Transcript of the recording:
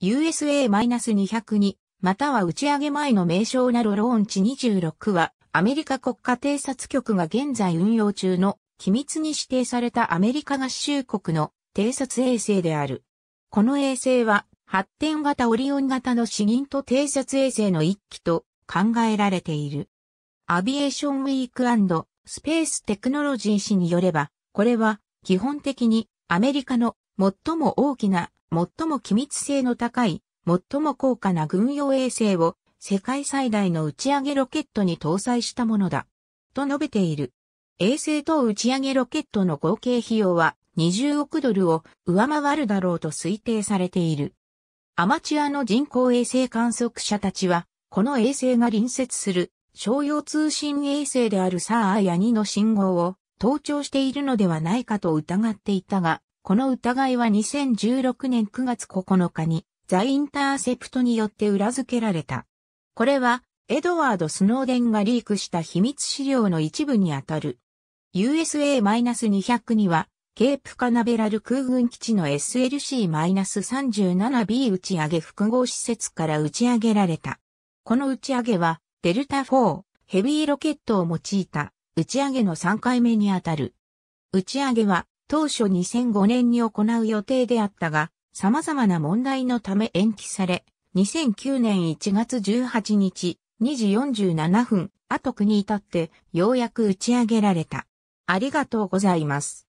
USA-202 または打ち上げ前の名称なるローンチ26はアメリカ国家偵察局が現在運用中の機密に指定されたアメリカ合衆国の偵察衛星である。この衛星は発展型オリオン型の死銀と偵察衛星の一機と考えられている。アビエーションウィークスペーステクノロジー誌によれば、これは基本的にアメリカの最も大きな、最も機密性の高い、最も高価な軍用衛星を世界最大の打ち上げロケットに搭載したものだ。と述べている。衛星等打ち上げロケットの合計費用は20億ドルを上回るだろうと推定されている。アマチュアの人工衛星観測者たちは、この衛星が隣接する商用通信衛星であるサーアや2の信号を盗聴しているのではないかと疑っていたが、この疑いは2016年9月9日にザ・インターセプトによって裏付けられた。これは、エドワード・スノーデンがリークした秘密資料の一部にあたる。USA-200 には、ケープカナベラル空軍基地の SLC-37B 打ち上げ複合施設から打ち上げられた。この打ち上げは、デルタ4、ヘビーロケットを用いた打ち上げの3回目にあたる。打ち上げは当初2005年に行う予定であったが、様々な問題のため延期され、2009年1月18日、2時47分、後国に至って、ようやく打ち上げられた。ありがとうございます。